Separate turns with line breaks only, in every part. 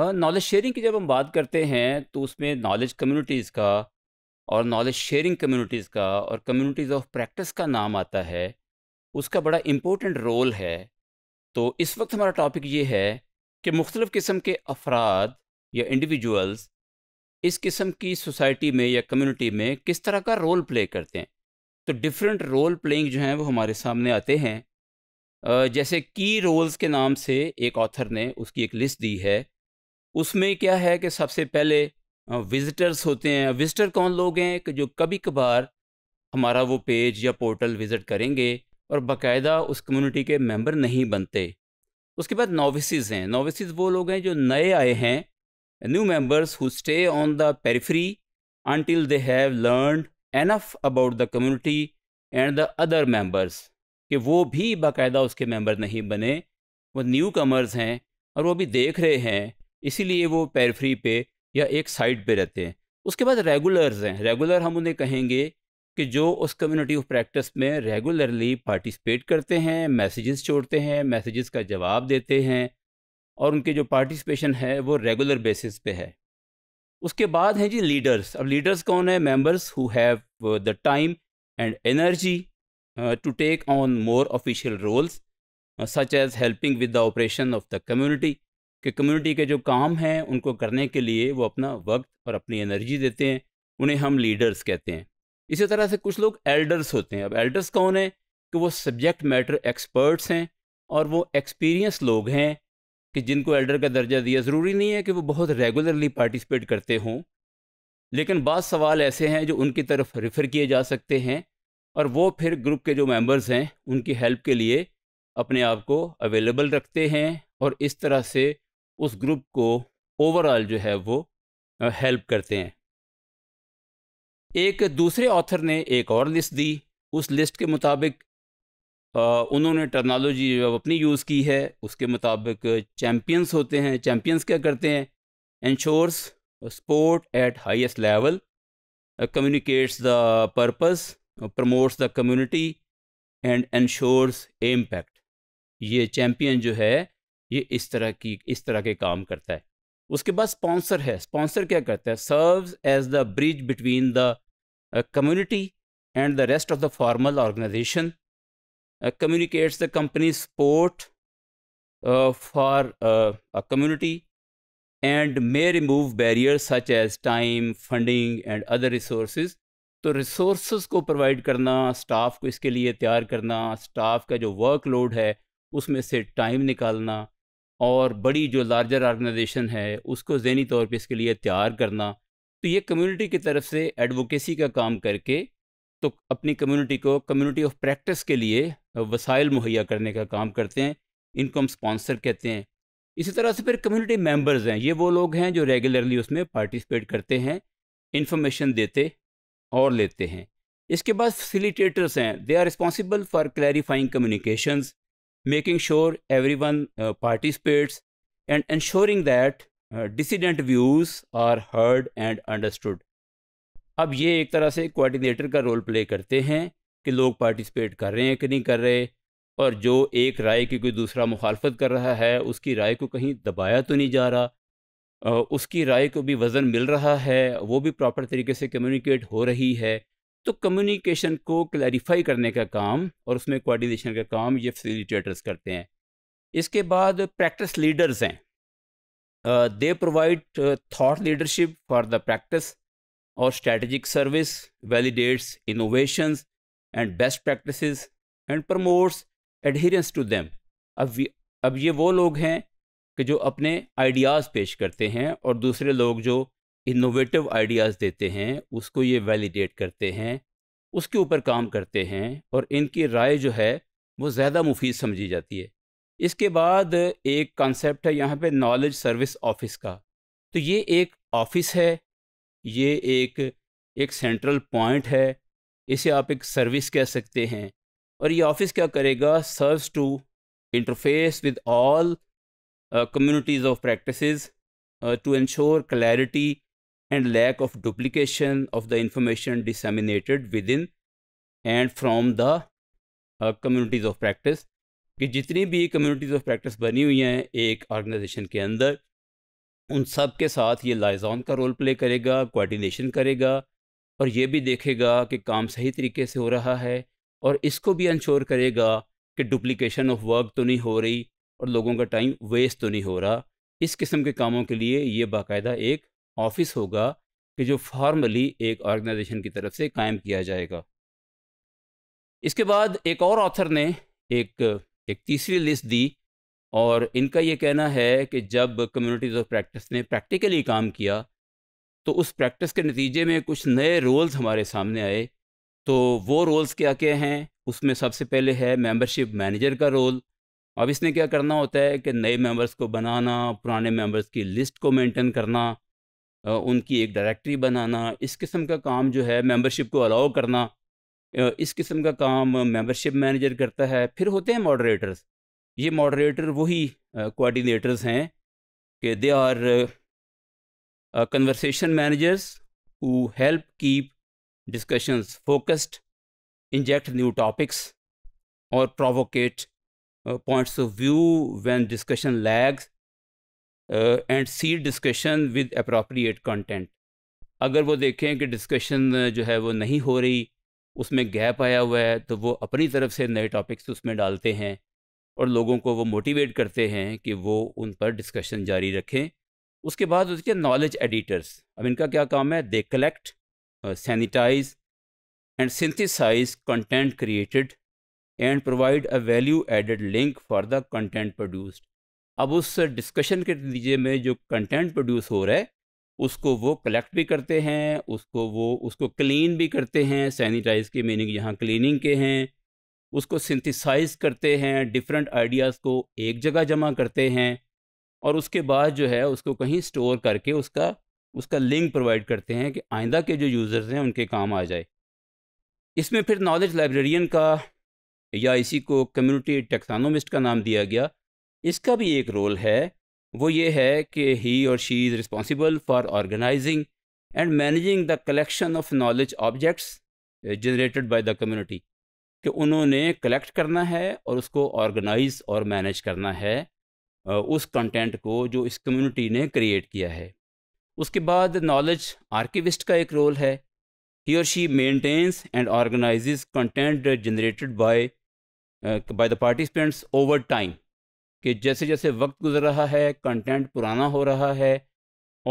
Knowledge sharing की जब हम बात करते हैं तो उसमें नॉलेज कम्युनिटीज़ का और नॉलेज शेयरिंग कम्युनिटीज़ का और कम्युनिटीज़ ऑफ प्रैक्टिस का नाम आता है उसका बड़ा इम्पोर्टेंट रोल है तो इस वक्त हमारा टॉपिक ये है कि मुख्तलिफ़ किस्म के अफराद या इंडिविजुअल्स इस किस्म की सोसाइटी में या कम्युनिटी में किस तरह का रोल प्ले करते हैं तो डिफरेंट रोल प्लेइंग जो हैं वो हमारे सामने आते हैं जैसे की रोल्स के नाम से एक ऑथर ने उसकी एक लिस्ट दी है उसमें क्या है कि सबसे पहले विज़िटर्स होते हैं विज़िटर कौन लोग हैं कि जो कभी कभार हमारा वो पेज या पोर्टल विज़िट करेंगे और बाकायदा उस कम्युनिटी के मेंबर नहीं बनते उसके बाद नोविसज़ हैं नोविसज़ वो लोग हैं जो नए आए हैं new members who stay on the periphery until they have learn enough about the community and the other members कि वो भी बाकायदा उसके मेंबर नहीं बने वो न्यू कमर्स हैं और वो भी देख रहे हैं इसीलिए वो पैरफ्री पे या एक साइड पे रहते हैं उसके बाद रेगुलर्स हैं रेगुलर हम उन्हें कहेंगे कि जो उस कम्युनिटी ऑफ प्रैक्टिस में रेगुलरली पार्टिसिपेट करते हैं मैसेजेस छोड़ते हैं मैसेजेस का जवाब देते हैं और उनके जो पार्टिसिपेशन है वो रेगुलर बेसिस पे है उसके बाद हैं जी लीडर्स अब लीडर्स कौन है members who have the time and energy to take on more official roles such as helping with the operation of the community कि कम्युनिटी के जो काम हैं उनको करने के लिए वो अपना वक्त और अपनी एनर्जी देते हैं उन्हें हम लीडर्स कहते हैं इसी तरह से कुछ लोग एल्डर्स होते हैं अब एल्डर्स कौन है कि वो सब्जेक्ट मैटर एक्सपर्ट्स हैं और वो एक्सपीरियंस लोग हैं कि जिनको एल्डर का दर्जा दिया ज़रूरी नहीं है कि वो बहुत रेगुलरली पार्टिसिपेट करते हों लेकिन बाद सवाल ऐसे हैं जो उनकी तरफ रेफ़र किए जा सकते हैं और वो फिर ग्रुप के जो मेंबर्स हैं उनकी हेल्प के लिए अपने आप को अवेलेबल रखते हैं और इस तरह से उस ग्रुप को ओवरऑल जो है वो हेल्प करते हैं एक दूसरे ऑथर ने एक और लिस्ट दी उस लिस्ट के मुताबिक उन्होंने टर्नोलॉजी जो अपनी यूज़ की है उसके मुताबिक चैम्पियंस होते हैं चैम्पियंस क्या करते हैं ensures support at highest level communicates the purpose promotes the community and ensures impact ये चैम्पियन जो है ये इस तरह की इस तरह के काम करता है उसके बाद स्पॉन्सर है स्पॉन्सर क्या करता है serves as the bridge between the community and the rest of the formal organization communicates the company support for a community and may remove barrier such as time funding and other and uh, uh, uh, तो resource को provide करना staff को इसके लिए तैयार करना staff का जो वर्कलोड है उसमें से टाइम निकालना और बड़ी जो लार्जर आर्गेनाइजेशन है उसको जहनी तौर पर इसके लिए तैयार करना तो ये कम्युनिटी की तरफ से एडवोकेसी का काम करके तो अपनी कम्युनिटी को कम्युनिटी ऑफ प्रैक्टिस के लिए वसाइल मुहैया करने का काम करते हैं इनको हम स्पॉन्सर कहते हैं इसी तरह से फिर कम्युनिटी मेंबर्स हैं ये वो लोग हैं जो रेगुलरली उसमें पार्टिसिपेट करते हैं इन्फॉर्मेशन देते और लेते हैं इसके बाद फैसिलिटेटर्स हैं they are responsible for clarifying communications making sure everyone uh, participates and ensuring that uh, dissident views are heard and understood. अब ये एक तरह से कोऑर्डिनेटर का रोल प्ले करते हैं कि लोग पार्टिसिपेट कर रहे हैं कि नहीं कर रहे और जो एक राय की कोई दूसरा मुखालफत कर रहा है उसकी राय को कहीं दबाया तो नहीं जा रहा उसकी राय को भी वज़न मिल रहा है वो भी प्रॉपर तरीके से कम्युनिकेट हो रही है तो कम्युनिकेशन को क्लैरिफाई करने का काम और उसमें कोऑर्डिनेशन का काम ये फैसिलिटेटर्स करते हैं इसके बाद प्रैक्टिस लीडर्स हैं they provide thought leadership for the practice और strategic service validates innovations and best practices and promotes adherence to them अब अब ये वो लोग हैं कि जो अपने आइडियाज़ पेश करते हैं और दूसरे लोग जो इनोवेटिव आइडियाज़ देते हैं उसको ये वैलिडेट करते हैं उसके ऊपर काम करते हैं और इनकी राय जो है वो ज़्यादा मुफीद समझी जाती है इसके बाद एक कॉन्सेप्ट है यहाँ पे नॉलेज सर्विस ऑफिस का तो ये एक ऑफिस है ये एक एक सेंट्रल पॉइंट है इसे आप एक सर्विस कह सकते हैं और ये ऑफिस क्या करेगा serves to interface with all communities of practices to ensure clarity and lack of duplication of the information disseminated within and from the uh, communities of practice कि जितनी भी कम्युनिटीज़ ऑफ प्रैक्टिस बनी हुई हैं एक organisation के अंदर उन सब के साथ ये लाइजॉन का रोल प्ले करेगा कोऑर्डिनेशन करेगा और ये भी देखेगा कि काम सही तरीके से हो रहा है और इसको भी इंश्योर करेगा कि डुप्लीकेशन ऑफ वर्क तो नहीं हो रही और लोगों का टाइम वेस्ट तो नहीं हो रहा इस किस्म के कामों के लिए ये बाकायदा एक ऑफिस होगा कि जो फॉर्मली एक ऑर्गेनाइजेशन की तरफ से कायम किया जाएगा इसके बाद एक और ऑथर ने एक एक तीसरी लिस्ट दी और इनका ये कहना है कि जब कम्युनिटीज़ ऑफ प्रैक्टिस ने प्रैक्टिकली काम किया तो उस प्रैक्टिस के नतीजे में कुछ नए रोल्स हमारे सामने आए तो वो रोल्स क्या क्या हैं उसमें सबसे पहले है मेंबरशिप मैनेजर का रोल अब इसने क्या करना होता है कि नए मेंबर्स को बनाना पुराने मेंबर्स की लिस्ट को मेंटेन करना उनकी एक डायरेक्टरी बनाना इस किस्म का काम जो है मेंबरशिप को अलाउ करना इस किस्म का काम मेंबरशिप मैनेजर करता है फिर होते हैं मॉडरेटर्स ये मॉडरेटर वही कोऑर्डिनेटर्स हैं कि they are conversation managers who help keep discussions focused inject new topics और provocative points of view when discussion lags and seed discussion with appropriate content अगर वो देखें कि डिस्कशन uh, जो है वो नहीं हो रही उसमें गैप आया हुआ है तो वो अपनी तरफ से नए टॉपिक्स उसमें डालते हैं और लोगों को वो मोटिवेट करते हैं कि वो उन पर डिस्कशन जारी रखें उसके बाद उसके नॉलेज एडिटर्स अब इनका क्या काम है they collect sanitize and synthesize content created and provide a value added link for the content produced अब उस डिस्कशन के नतीजे में जो कंटेंट प्रोड्यूस हो रहा है उसको वो कलेक्ट भी करते हैं उसको वो उसको क्लीन भी करते हैं सैनिटाइज के मीनिंग यहाँ क्लीनिंग के हैं उसको सिंथिसाइज करते हैं डिफरेंट आइडियाज़ को एक जगह जमा करते हैं और उसके बाद जो है उसको कहीं स्टोर करके उसका उसका लिंक प्रोवाइड करते हैं कि आइंदा के जो यूज़र्स हैं उनके काम आ जाए इसमें फिर नॉलेज लाइब्रेरियन का या इसी को कम्युनिटी टेक्सानोमिस्ट का नाम दिया गया इसका भी एक रोल है वो ये है कि ही और she is responsible for organizing and managing the collection of knowledge objects generated by the community कि उन्होंने कलेक्ट करना है और उसको ऑर्गेनाइज और मैनेज करना है उस कंटेंट को जो इस कम्युनिटी ने क्रिएट किया है उसके बाद नॉलेज आर्किविस्ट का एक रोल है ही और she maintains and organize content generated by by the participants over time कि जैसे जैसे वक्त गुजर रहा है कंटेंट पुराना हो रहा है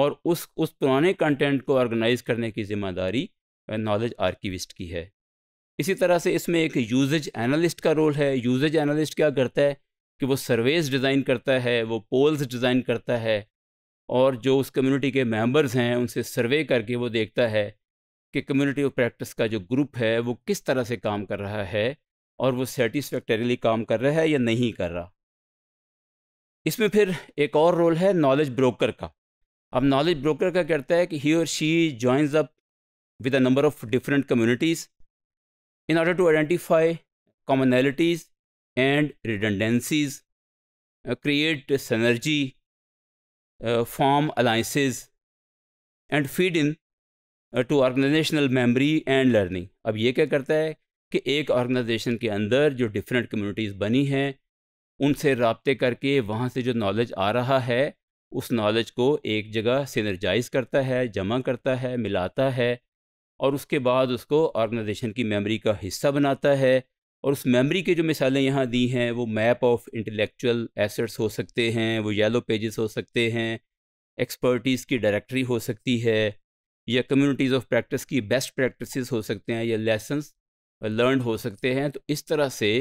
और उस उस पुराने कंटेंट को ऑर्गेनाइज करने की जिम्मेदारी नॉलेज आर्किविस्ट की है इसी तरह से इसमें एक यूजेज एनालिस्ट का रोल है यूजेज एनालिस्ट क्या करता है कि वो सर्वेज डिज़ाइन करता है वो पोल्स डिज़ाइन करता है और जो उस कम्युनिटी के मेंबर्स हैं उनसे सर्वे करके वो देखता है कि कम्युनिटी ऑफ प्रैक्टिस का जो ग्रुप है वो किस तरह से काम कर रहा है और वो सेटिस्फैक्टरीली काम कर रहा है या नहीं कर रहा इसमें फिर एक और रोल है नॉलेज ब्रोकर का अब नॉलेज ब्रोकर का करता है कि ही और she joins up with a number of different communities in order to identify commonalities and redundancies create synergy form alliances and feed into organizational memory and learning अब ये क्या करता है कि एक ऑर्गेनाइजेशन के अंदर जो डिफरेंट कम्युनिटीज़ बनी हैं उनसे रबते करके वहाँ से जो नॉलेज आ रहा है उस नॉलेज को एक जगह सिनर्जाइज करता है जमा करता है मिलाता है और उसके बाद उसको ऑर्गेनाइजेशन की मेमोरी का हिस्सा बनाता है और उस मेमोरी के जो मिसालें यहाँ दी हैं वो मैप ऑफ इंटेलेक्चुअल एसेट्स हो सकते हैं वो येलो पेजेस हो सकते हैं एक्सपर्टीज़ की डायरेक्टरी हो सकती है या कम्युनिटीज़ ऑफ प्रैक्टिस की बेस्ट प्रैक्टिसेस हो सकते हैं या लेसन लर्न हो सकते हैं तो इस तरह से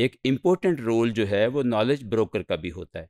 एक इम्पोर्टेंट रोल जो है वो नॉलेज ब्रोकर का भी होता है